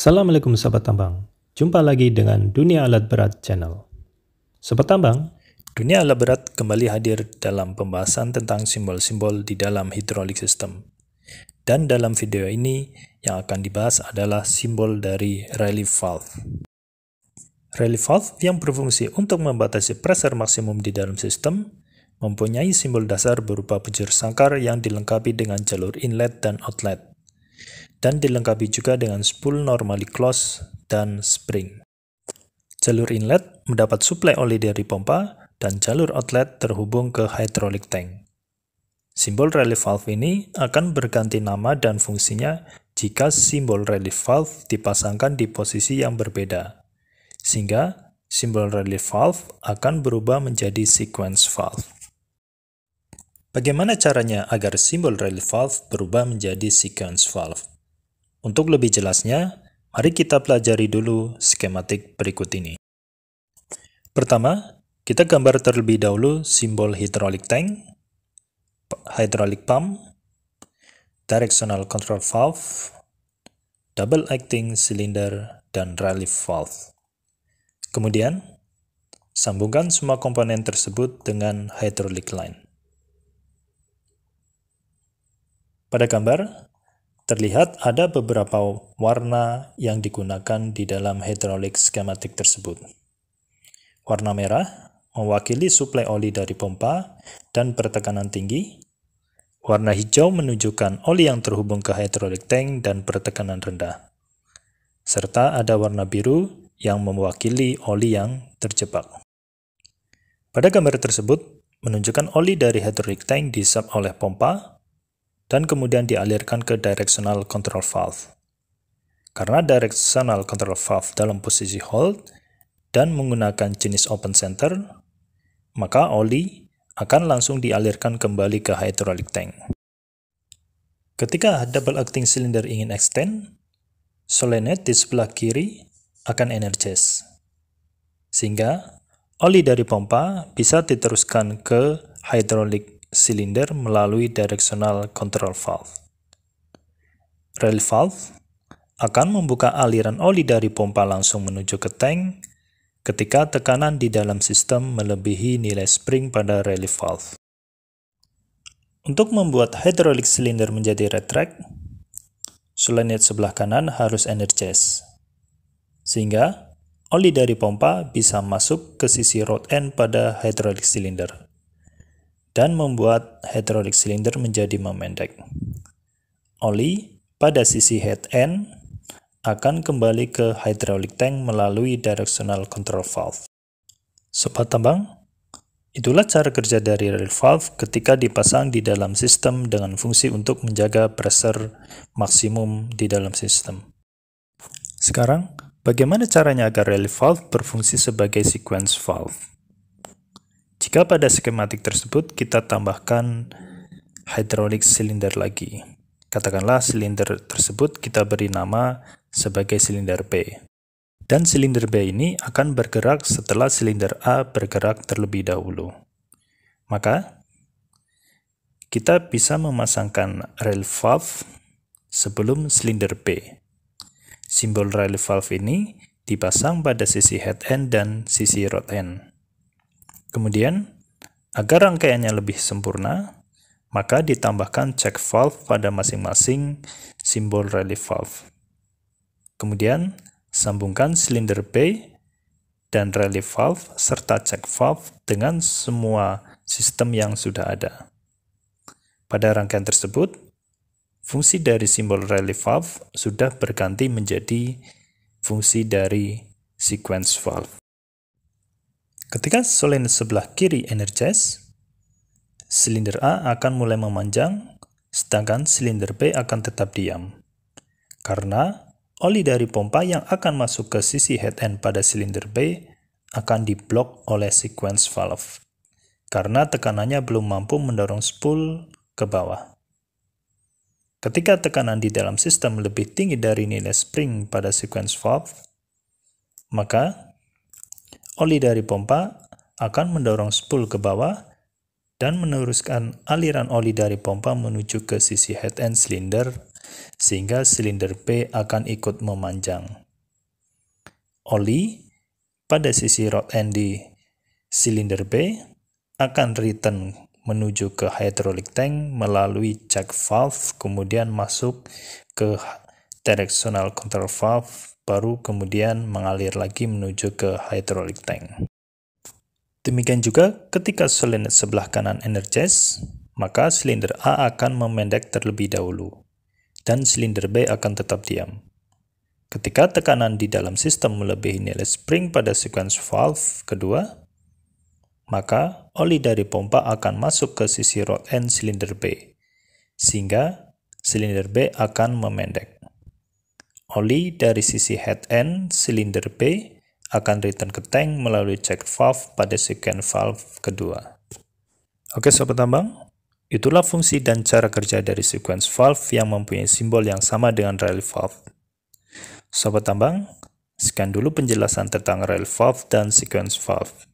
Assalamualaikum sahabat Tambang. Jumpa lagi dengan Dunia Alat Berat Channel. Sobat Tambang, Dunia Alat Berat kembali hadir dalam pembahasan tentang simbol-simbol di dalam hidrolik sistem. Dan dalam video ini, yang akan dibahas adalah simbol dari relief valve. Relief valve yang berfungsi untuk membatasi pressure maksimum di dalam sistem, mempunyai simbol dasar berupa bujur sangkar yang dilengkapi dengan jalur inlet dan outlet dan dilengkapi juga dengan spool normally closed dan spring. Jalur inlet mendapat suplai oli dari pompa dan jalur outlet terhubung ke hydraulic tank. Simbol relief valve ini akan berganti nama dan fungsinya jika simbol relief valve dipasangkan di posisi yang berbeda. Sehingga simbol relief valve akan berubah menjadi sequence valve. Bagaimana caranya agar simbol relief valve berubah menjadi sequence valve? Untuk lebih jelasnya, mari kita pelajari dulu skematik berikut ini. Pertama, kita gambar terlebih dahulu simbol hidrolik tank, hydraulic pump, directional control valve, double acting cylinder, dan relief valve. Kemudian, sambungkan semua komponen tersebut dengan hydraulic line. Pada gambar, terlihat ada beberapa warna yang digunakan di dalam hidrolik skematik tersebut. Warna merah mewakili suplai oli dari pompa dan bertekanan tinggi. Warna hijau menunjukkan oli yang terhubung ke hidrolik tank dan bertekanan rendah. Serta ada warna biru yang mewakili oli yang terjebak. Pada gambar tersebut, menunjukkan oli dari hydraulic tank disap oleh pompa dan kemudian dialirkan ke directional control valve. Karena directional control valve dalam posisi hold dan menggunakan jenis open center, maka oli akan langsung dialirkan kembali ke hydraulic tank. Ketika double acting cylinder ingin extend, solenoid di sebelah kiri akan energize. Sehingga oli dari pompa bisa diteruskan ke hydraulic silinder melalui directional control valve. Rail valve akan membuka aliran oli dari pompa langsung menuju ke tank ketika tekanan di dalam sistem melebihi nilai spring pada relief valve. Untuk membuat hydraulic silinder menjadi retract, solenoid sebelah kanan harus energize, sehingga oli dari pompa bisa masuk ke sisi rod end pada hydraulic silinder dan membuat hidrolik silinder menjadi memendek. Oli pada sisi head end akan kembali ke hidrolik tank melalui directional control valve. Sobat tambang, itulah cara kerja dari relief valve ketika dipasang di dalam sistem dengan fungsi untuk menjaga pressure maksimum di dalam sistem. Sekarang, bagaimana caranya agar relief valve berfungsi sebagai sequence valve? Jika pada skematik tersebut kita tambahkan hidrolik silinder lagi. Katakanlah silinder tersebut kita beri nama sebagai silinder B. Dan silinder B ini akan bergerak setelah silinder A bergerak terlebih dahulu. Maka, kita bisa memasangkan rel valve sebelum silinder B. Simbol rel valve ini dipasang pada sisi head end dan sisi rod end. Kemudian, agar rangkaiannya lebih sempurna, maka ditambahkan check valve pada masing-masing simbol relief valve. Kemudian, sambungkan silinder B dan relief valve serta check valve dengan semua sistem yang sudah ada. Pada rangkaian tersebut, fungsi dari simbol relief valve sudah berganti menjadi fungsi dari sequence valve. Ketika solenoid sebelah kiri energize, silinder A akan mulai memanjang, sedangkan silinder B akan tetap diam. Karena oli dari pompa yang akan masuk ke sisi head end pada silinder B akan diblok oleh sequence valve karena tekanannya belum mampu mendorong spool ke bawah. Ketika tekanan di dalam sistem lebih tinggi dari nilai spring pada sequence valve, maka Oli dari pompa akan mendorong spool ke bawah dan meneruskan aliran oli dari pompa menuju ke sisi head end silinder sehingga silinder P akan ikut memanjang. Oli pada sisi rod end di silinder B akan return menuju ke hydraulic tank melalui check valve kemudian masuk ke directional control valve baru kemudian mengalir lagi menuju ke hydraulic tank. Demikian juga ketika silinder sebelah kanan energize, maka silinder A akan memendek terlebih dahulu, dan silinder B akan tetap diam. Ketika tekanan di dalam sistem melebihi nilai spring pada sequence valve kedua, maka oli dari pompa akan masuk ke sisi rod end silinder B, sehingga silinder B akan memendek. Oli dari sisi head end silinder B akan return ke tank melalui check valve pada second valve kedua. Oke sobat tambang, itulah fungsi dan cara kerja dari sequence valve yang mempunyai simbol yang sama dengan rail valve. Sobat tambang, sekian dulu penjelasan tentang rail valve dan sequence valve.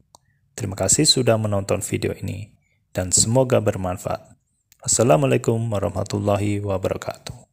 Terima kasih sudah menonton video ini dan semoga bermanfaat. Assalamualaikum warahmatullahi wabarakatuh.